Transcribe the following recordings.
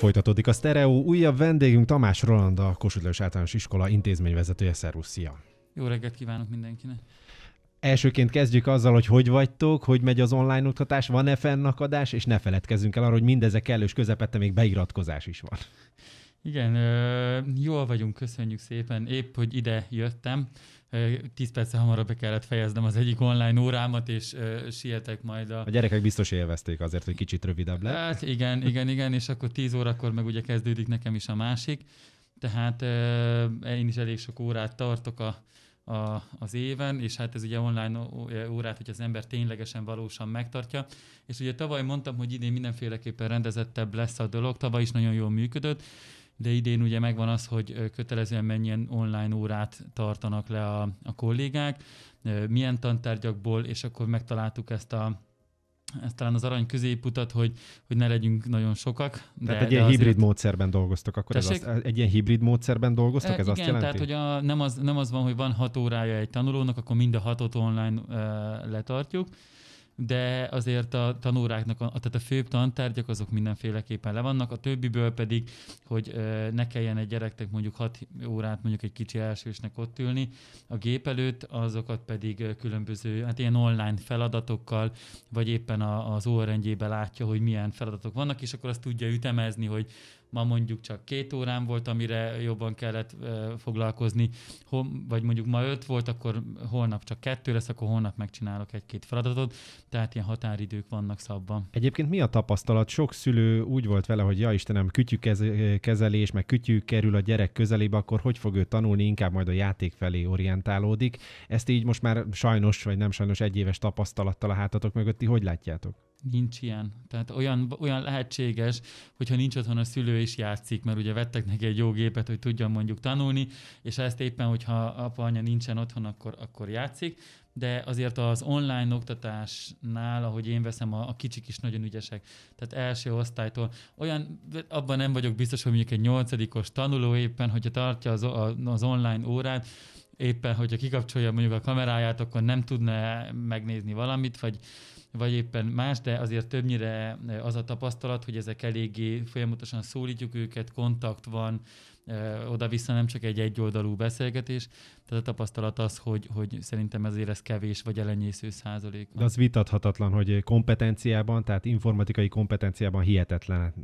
Folytatódik a Stereo, újabb vendégünk Tamás Roland, a Kossuth Általános Iskola intézményvezetője. Szervusz, szia! Jó reggelt kívánok mindenkinek! Elsőként kezdjük azzal, hogy hogy vagytok, hogy megy az online oktatás, van-e fennakadás, és ne feledkezzünk el arra, hogy mindezek kellős közepette még beiratkozás is van. Igen, jól vagyunk, köszönjük szépen. Épp, hogy ide jöttem, tíz perce hamarabb be kellett fejeznem az egyik online órámat, és sietek majd a... A gyerekek biztos élvezték azért, hogy kicsit rövidebb lett. Hát igen, igen, igen, és akkor tíz órakor meg ugye kezdődik nekem is a másik, tehát én is elég sok órát tartok a, a, az éven, és hát ez ugye online órát, hogy az ember ténylegesen valósan megtartja. És ugye tavaly mondtam, hogy idén mindenféleképpen rendezettebb lesz a dolog, tavaly is nagyon jól működött, de idén ugye megvan az, hogy kötelezően mennyien online órát tartanak le a, a kollégák, milyen tantárgyakból, és akkor megtaláltuk ezt a ez talán az arany középutat, hogy, hogy ne legyünk nagyon sokak. De, tehát egy ilyen hibrid azért... módszerben dolgoztok, akkor Tessék? ez azt, egy ilyen hibrid módszerben dolgoztok, e, ez igen, azt jelenti? tehát hogy a, nem, az, nem az van, hogy van hat órája egy tanulónak, akkor mind a hatot online e, letartjuk, de azért a tanóráknak, a, tehát a főbb tantárgyak azok mindenféleképpen le vannak, a többiből pedig, hogy ne kelljen egy gyereknek mondjuk 6 órát mondjuk egy kicsi elsősnek ott ülni, a gép előtt azokat pedig különböző, hát ilyen online feladatokkal, vagy éppen a, az órarendjében látja, hogy milyen feladatok vannak, és akkor azt tudja ütemezni, hogy ma mondjuk csak két órán volt, amire jobban kellett foglalkozni, vagy mondjuk ma öt volt, akkor holnap csak kettő lesz, akkor holnap megcsinálok egy-két feladatot, tehát ilyen határidők vannak szabban. Egyébként mi a tapasztalat? Sok szülő úgy volt vele, hogy ja Istenem, kezelés, meg kütyű kerül a gyerek közelébe, akkor hogy fog ő tanulni, inkább majd a játék felé orientálódik. Ezt így most már sajnos, vagy nem sajnos egy éves tapasztalattal a hátatok mögötti, hogy látjátok? Nincs ilyen. Tehát olyan, olyan lehetséges, hogyha nincs otthon a szülő is játszik, mert ugye vettek neki egy jó gépet, hogy tudjon mondjuk tanulni, és ezt éppen, hogyha apa, anya nincsen otthon, akkor, akkor játszik, de azért az online oktatásnál, ahogy én veszem, a, a kicsik is nagyon ügyesek. Tehát első osztálytól. Olyan, abban nem vagyok biztos, hogy mondjuk egy nyolcadikos tanuló éppen, hogyha tartja az, a, az online órát, éppen, hogyha kikapcsolja mondjuk a kameráját, akkor nem tudna megnézni valamit, vagy vagy éppen más, de azért többnyire eh, az a tapasztalat, hogy ezek eléggé folyamatosan szólítjuk őket, kontakt van, eh, oda-vissza nem csak egy egyoldalú beszélgetés, tehát a tapasztalat az, hogy, hogy szerintem ezért ez kevés vagy elenyésző százalék. De az vitathatatlan, hogy kompetenciában, tehát informatikai kompetenciában hihetetlen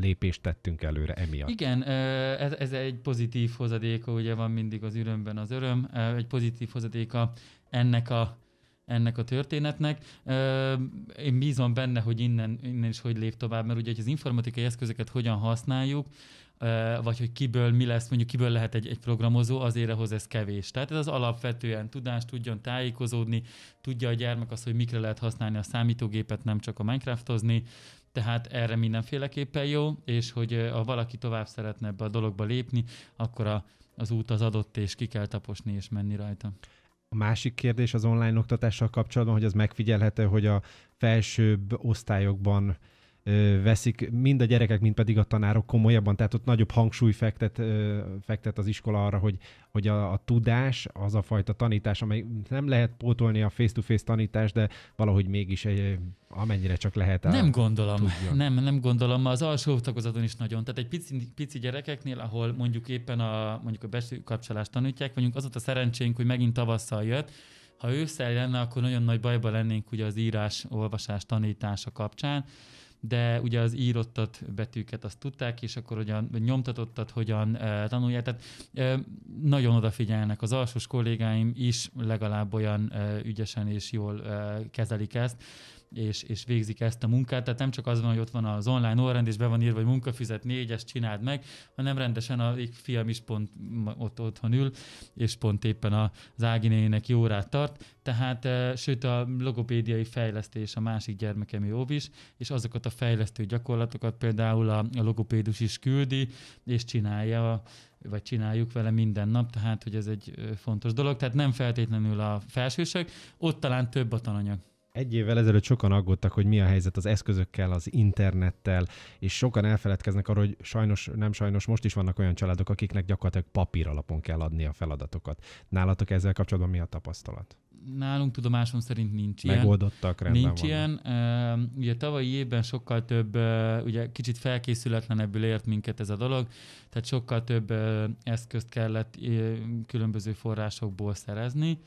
lépést tettünk előre emiatt. Igen, eh, ez, ez egy pozitív hozadéka, ugye van mindig az ürömben az öröm, egy pozitív hozadéka ennek a ennek a történetnek. Én bízom benne, hogy innen, innen is hogy lép tovább, mert ugye hogy az informatikai eszközöket hogyan használjuk, vagy hogy kiből mi lesz, mondjuk kiből lehet egy, egy programozó, azért ahhoz ez kevés. Tehát ez az alapvetően tudást tudjon tájékozódni, tudja a gyermek azt, hogy mikre lehet használni a számítógépet, nem csak a Minecraftozni, tehát erre mindenféleképpen jó, és hogy ha valaki tovább szeretne ebbe a dologba lépni, akkor a, az út az adott, és ki kell taposni és menni rajta. A másik kérdés az online oktatással kapcsolatban, hogy az megfigyelhető, hogy a felsőbb osztályokban ö, veszik mind a gyerekek, mind pedig a tanárok komolyabban, tehát ott nagyobb hangsúly fektet, ö, fektet az iskola arra, hogy, hogy a, a tudás, az a fajta tanítás, amely nem lehet pótolni a face-to-face tanítás, de valahogy mégis egy, amennyire csak lehet. Nem gondolom, tudjon. nem, nem gondolom. Az alsó tagozaton is nagyon. Tehát egy pici, pici gyerekeknél, ahol mondjuk éppen a, mondjuk a belső kapcsolást tanítják, vagyunk az ott a szerencsénk, hogy megint tavasszal jött, ha ősszel lenne, akkor nagyon nagy bajba lennénk ugye az írás, olvasás, tanítása kapcsán de ugye az írottat betűket azt tudták, és akkor hogyan nyomtatottat, hogyan e, tanulják. Tehát e, nagyon odafigyelnek az alsós kollégáim is legalább olyan e, ügyesen és jól e, kezelik ezt és, és végzik ezt a munkát. Tehát nem csak az van, hogy ott van az online órend, és be van írva, hogy munkafizet négyes, csináld meg, hanem rendesen a fiam is pont ott otthon ül, és pont éppen az Áginének jó órát tart. Tehát, eh, sőt, a logopédiai fejlesztés a másik gyermekem jó is, és azokat a fejlesztő gyakorlatokat például a, a logopédus is küldi, és csinálja vagy csináljuk vele minden nap, tehát hogy ez egy eh, fontos dolog. Tehát nem feltétlenül a felsősök, ott talán több a tananyag. Egy évvel ezelőtt sokan aggódtak, hogy mi a helyzet az eszközökkel, az internettel, és sokan elfeledkeznek arról, hogy sajnos, nem sajnos, most is vannak olyan családok, akiknek gyakorlatilag papír alapon kell adni a feladatokat. Nálatok ezzel kapcsolatban mi a tapasztalat? Nálunk tudomásom szerint nincs ilyen. Megoldottak, rendben Nincs van. ilyen. Ugye tavalyi évben sokkal több, ugye kicsit felkészületlenebbül ért minket ez a dolog, tehát sokkal több eszközt kellett különböző forrásokból szerezni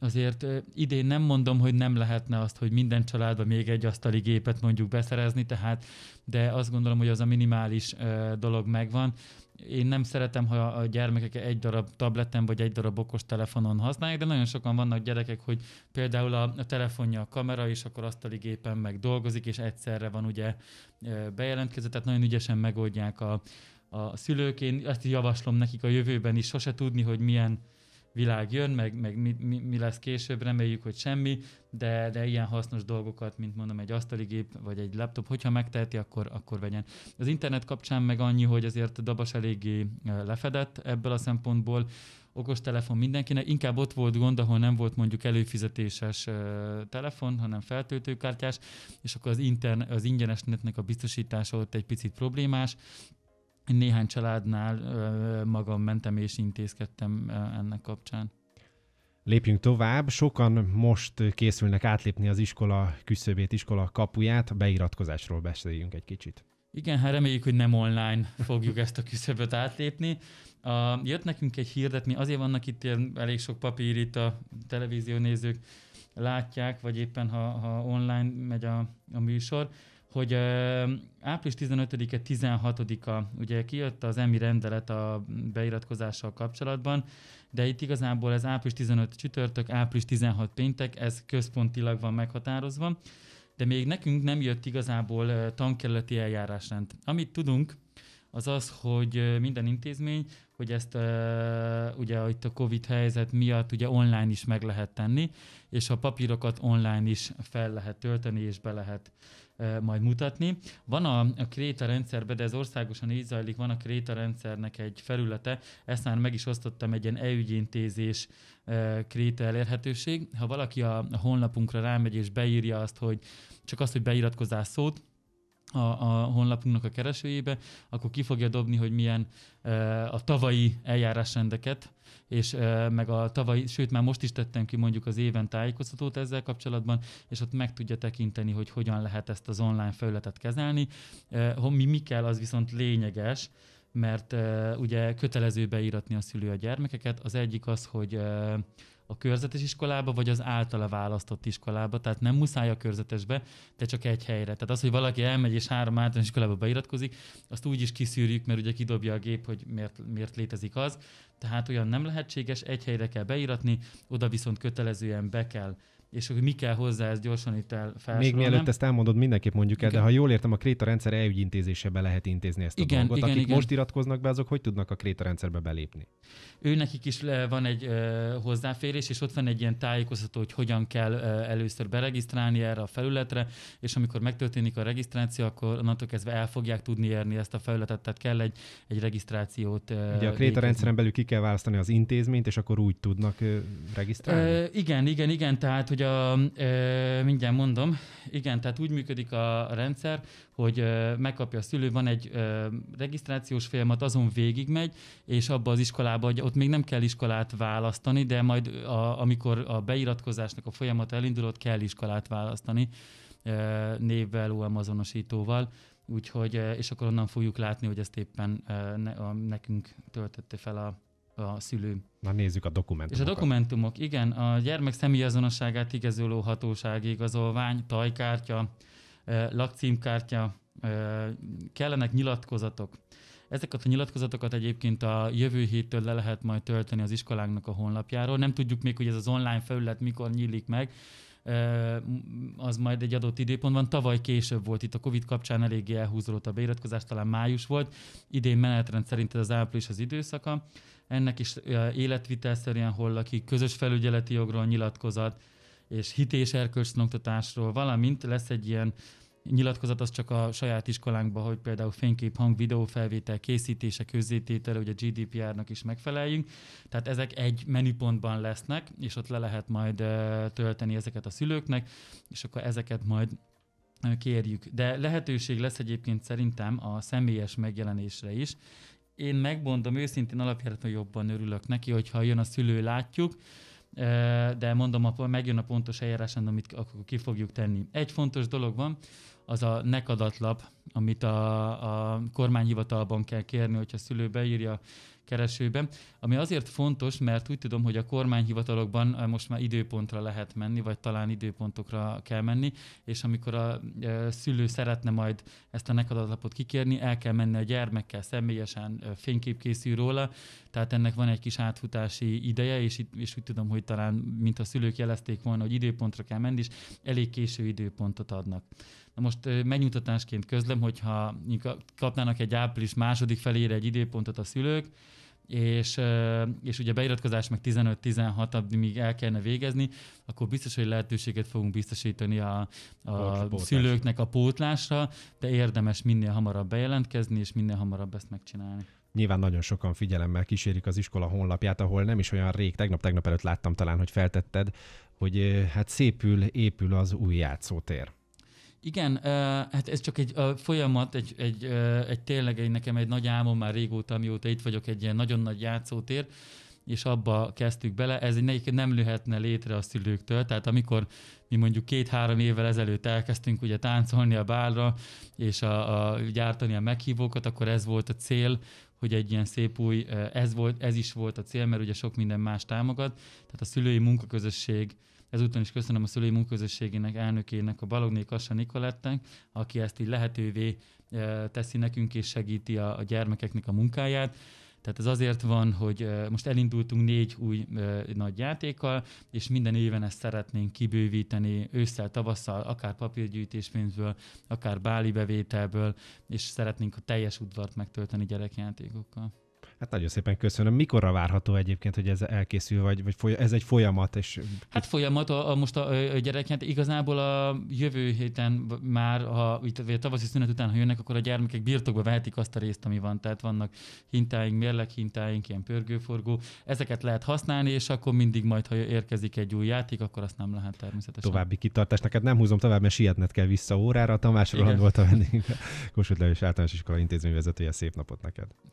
azért idén nem mondom, hogy nem lehetne azt, hogy minden családban még egy asztali gépet mondjuk beszerezni, tehát, de azt gondolom, hogy az a minimális dolog megvan. Én nem szeretem, ha a gyermekek egy darab tableten vagy egy darab okos telefonon használják, de nagyon sokan vannak gyerekek, hogy például a, a telefonja a kamera, és akkor asztali gépen meg dolgozik, és egyszerre van ugye bejelentkezett tehát nagyon ügyesen megoldják a, a szülők. Én azt javaslom nekik a jövőben is sose tudni, hogy milyen világ jön, meg, meg mi, mi, mi lesz később, reméljük, hogy semmi, de, de ilyen hasznos dolgokat, mint mondom, egy asztali gép vagy egy laptop, hogyha megteheti, akkor, akkor vegyen. Az internet kapcsán meg annyi, hogy azért a Dabas eléggé e, lefedett ebből a szempontból, okostelefon mindenkinek. Inkább ott volt gond, ahol nem volt mondjuk előfizetéses ö, e, telefon, hanem feltöltőkártyás, és akkor az, intern, az ingyenes netnek a biztosítása ott egy picit problémás néhány családnál magam mentem és intézkedtem ennek kapcsán. Lépjünk tovább. Sokan most készülnek átlépni az iskola küszöbét, iskola kapuját. A beiratkozásról beszéljünk egy kicsit. Igen, hát reméljük, hogy nem online fogjuk ezt a küszöböt átlépni. A, jött nekünk egy hirdetni, azért vannak itt ilyen elég sok papír itt a televízió nézők látják, vagy éppen ha, ha online megy a, a műsor hogy április 15-e, 16-a ugye kijött az EMI rendelet a beiratkozással kapcsolatban, de itt igazából ez április 15 csütörtök, április 16 péntek, ez központilag van meghatározva, de még nekünk nem jött igazából tankerületi eljárásrend. Amit tudunk, az az, hogy minden intézmény, hogy ezt ugye itt a Covid helyzet miatt ugye online is meg lehet tenni, és a papírokat online is fel lehet tölteni, és be lehet majd mutatni. Van a, a Kréta rendszerben, de ez országosan így zajlik, van a Kréta rendszernek egy felülete, ezt már meg is osztottam egy ilyen e-ügyintézés Kréta elérhetőség. Ha valaki a honlapunkra rámegy és beírja azt, hogy csak azt, hogy beiratkozás szót, a, a honlapunknak a keresőjébe, akkor ki fogja dobni, hogy milyen e, a tavalyi eljárásrendeket, és e, meg a tavalyi, sőt már most is tettem ki mondjuk az éven tájékoztatót ezzel kapcsolatban, és ott meg tudja tekinteni, hogy hogyan lehet ezt az online felületet kezelni. E, mi, mi kell, az viszont lényeges, mert e, ugye kötelező beíratni a szülő a gyermekeket. Az egyik az, hogy e, a körzetes iskolába, vagy az általa választott iskolába. Tehát nem muszáj a körzetesbe, de csak egy helyre. Tehát az, hogy valaki elmegy és három általános iskolába beiratkozik, azt úgy is kiszűrjük, mert ugye kidobja a gép, hogy miért, miért létezik az. Tehát olyan nem lehetséges, egy helyre kell beiratni, oda viszont kötelezően be kell és hogy mi kell hozzá, ezt gyorsan itt el felsorolnám. Még mielőtt ezt elmondod, mindenképp mondjuk el, igen. de ha jól értem, a kréta rendszer elügyintézésébe lehet intézni ezt a igen, dolgot. Igen, Akik igen. most iratkoznak be, azok hogy tudnak a kréta rendszerbe belépni? Ő nekik is van egy ö, hozzáférés, és ott van egy ilyen tájékoztató, hogy hogyan kell ö, először beregisztrálni erre a felületre, és amikor megtörténik a regisztráció, akkor onnantól kezdve el fogják tudni érni ezt a felületet, tehát kell egy, egy regisztrációt. Ö, Ugye a kréta rendszeren belül ki kell választani az intézményt, és akkor úgy tudnak ö, regisztrálni? Ö, igen, igen, igen, tehát hogy hogy a, e, mindjárt mondom, igen, tehát úgy működik a rendszer, hogy e, megkapja a szülő, van egy e, regisztrációs folyamat, azon végigmegy, és abba az iskolába, hogy ott még nem kell iskolát választani, de majd a, amikor a beiratkozásnak a folyamata elindul, ott kell iskolát választani e, névvel, OM azonosítóval. Úgyhogy, és akkor onnan fogjuk látni, hogy ezt éppen nekünk töltötte fel a a szülő. Na nézzük a dokumentumokat. És a dokumentumok, igen, a gyermek személyazonosságát igazoló hatósági igazolvány, tajkártya, e, lakcímkártya, e, kellenek nyilatkozatok. Ezeket a nyilatkozatokat egyébként a jövő héttől le lehet majd tölteni az iskolánknak a honlapjáról. Nem tudjuk még, hogy ez az online felület mikor nyílik meg, az majd egy adott időpontban. Tavaly később volt itt a Covid kapcsán eléggé elhúzódott a beiratkozás, talán május volt. Idén menetrend szerint az április az időszaka. Ennek is életvitelszerűen hol, aki közös felügyeleti jogról nyilatkozat, és hit és erkölcstanoktatásról, valamint lesz egy ilyen nyilatkozat az csak a saját iskolánkban, hogy például fénykép, hang, felvétel, készítése, közzététele, hogy a GDPR-nak is megfeleljünk. Tehát ezek egy menüpontban lesznek, és ott le lehet majd tölteni ezeket a szülőknek, és akkor ezeket majd kérjük. De lehetőség lesz egyébként szerintem a személyes megjelenésre is, én megmondom őszintén alapjáraton jobban örülök neki, hogyha jön a szülő, látjuk, de mondom, ha megjön a pontos eljárás, amit akkor ki fogjuk tenni. Egy fontos dolog van, az a nekadatlap amit a, a kormányhivatalban kell kérni, hogyha szülő beírja keresőbe, ami azért fontos, mert úgy tudom, hogy a kormányhivatalokban eh, most már időpontra lehet menni, vagy talán időpontokra kell menni, és amikor a eh, szülő szeretne majd ezt a nekadatlapot kikérni, el kell menni a gyermekkel személyesen, eh, fénykép készül róla, tehát ennek van egy kis áthutási ideje, és, itt, és úgy tudom, hogy talán, mint a szülők jelezték volna, hogy időpontra kell menni, és elég késő időpontot adnak. Na most megnyugtatásként közlöm, szeretném, hogyha kapnának egy április második felére egy időpontot a szülők, és, és ugye beiratkozás meg 15-16, míg el kellene végezni, akkor biztos, hogy lehetőséget fogunk biztosítani a, a szülőknek a pótlásra, de érdemes minél hamarabb bejelentkezni, és minél hamarabb ezt megcsinálni. Nyilván nagyon sokan figyelemmel kísérik az iskola honlapját, ahol nem is olyan rég, tegnap-tegnap előtt láttam talán, hogy feltetted, hogy hát szépül, épül az új játszótér. Igen, hát ez csak egy folyamat, egy, egy, egy tényleg egy, nekem egy nagy álmom már régóta, mióta itt vagyok, egy ilyen nagyon nagy játszótér, és abba kezdtük bele. Ez egy nem lőhetne létre a szülőktől, tehát amikor mi mondjuk két-három évvel ezelőtt elkezdtünk ugye táncolni a bálra, és a, a, gyártani a meghívókat, akkor ez volt a cél, hogy egy ilyen szép új, ez, volt, ez is volt a cél, mert ugye sok minden más támogat, tehát a szülői munkaközösség Ezúton is köszönöm a szülői munközösségének elnökének, a Balogné Kassa Nikolettnek, aki ezt így lehetővé e, teszi nekünk és segíti a, a gyermekeknek a munkáját. Tehát ez azért van, hogy e, most elindultunk négy új e, nagy játékkal, és minden éven ezt szeretnénk kibővíteni ősszel, tavasszal, akár papírgyűjtéspénzből, akár báli bevételből, és szeretnénk a teljes udvart megtölteni gyerekjátékokkal. Hát nagyon szépen köszönöm. Mikorra várható egyébként, hogy ez elkészül, vagy, vagy foly- ez egy folyamat? És... Hát folyamat a, a most a, a gyereknek. Hát igazából a jövő héten már, ha itt, vagy a tavaszi szünet után, ha jönnek, akkor a gyermekek birtokba vehetik azt a részt, ami van. Tehát vannak hintáink, mérleg hintáink, ilyen pörgőforgó. Ezeket lehet használni, és akkor mindig majd, ha érkezik egy új játék, akkor azt nem lehet természetesen. További kitartás. Neked nem húzom tovább, mert sietned kell vissza órára. Tamás Roland volt a vendégünk. Kossuth Lajos általános iskola intézményvezetője. Szép napot neked.